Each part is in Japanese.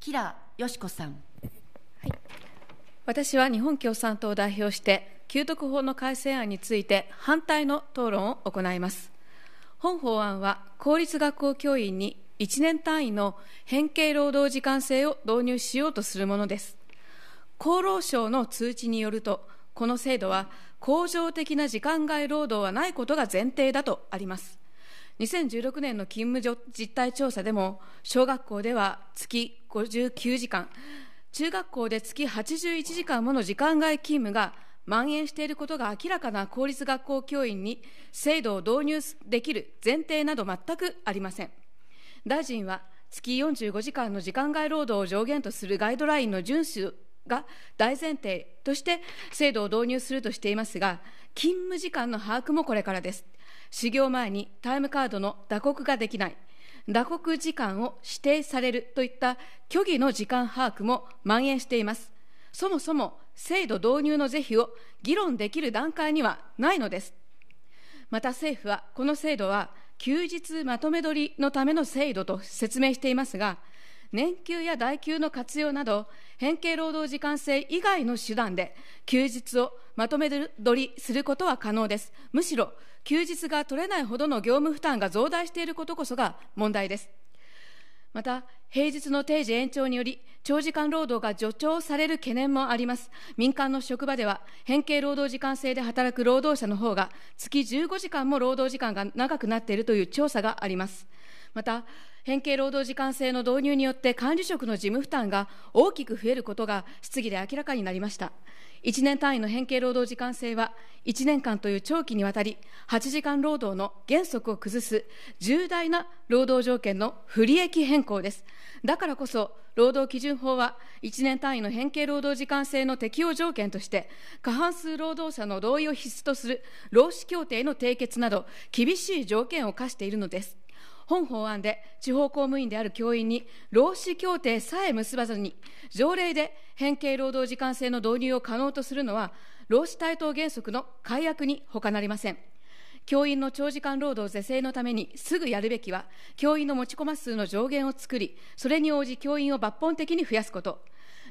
キラよしこさん、はい、私は日本共産党を代表して給特法の改正案について反対の討論を行います本法案は公立学校教員に1年単位の変形労働時間制を導入しようとするものです厚労省の通知によるとこの制度は恒常的な時間外労働はないことが前提だとあります2016年の勤務実態調査でも小学校では月59時間中学校で月81時間もの時間外勤務が蔓延していることが明らかな公立学校教員に制度を導入できる前提など全くありません大臣は月45時間の時間外労働を上限とするガイドラインの遵守が大前提として制度を導入するとしていますが、勤務時間の把握もこれからです。始業前にタイムカードの打刻ができない、打刻時間を指定されるといった虚偽の時間把握も蔓延しています。そもそも制度導入の是非を議論できる段階にはないのです。また政府は、この制度は休日まとめ取りのための制度と説明していますが、年休や代休の活用など、変形労働時間制以外の手段で、休日をまとめ取りすることは可能です。むしろ、休日が取れないほどの業務負担が増大していることこそが問題です。また、平日の定時延長により、長時間労働が助長される懸念もあります。民間の職場では、変形労働時間制で働く労働者の方が、月15時間も労働時間が長くなっているという調査があります。また変形労働時間制の導入によって管理職の事務負担が大きく増えることが質疑で明らかになりました1年単位の変形労働時間制は1年間という長期にわたり8時間労働の原則を崩す重大な労働条件の不利益変更ですだからこそ労働基準法は1年単位の変形労働時間制の適用条件として過半数労働者の同意を必須とする労使協定の締結など厳しい条件を課しているのです本法案で地方公務員である教員に労使協定さえ結ばずに、条例で変形労働時間制の導入を可能とするのは、労使対等原則の改悪に他なりません。教員の長時間労働是正のためにすぐやるべきは、教員の持ち込ま数の上限を作り、それに応じ教員を抜本的に増やすこと。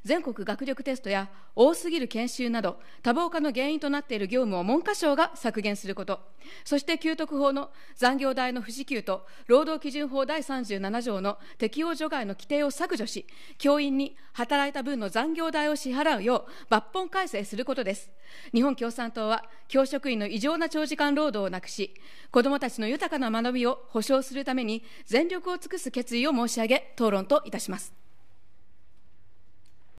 全国学力テストや多すぎる研修など多忙化の原因となっている業務を文科省が削減することそして給特法の残業代の不支給と労働基準法第37条の適用除外の規定を削除し教員に働いた分の残業代を支払うよう抜本改正することです日本共産党は教職員の異常な長時間労働をなくし子どもたちの豊かな学びを保障するために全力を尽くす決意を申し上げ討論といたします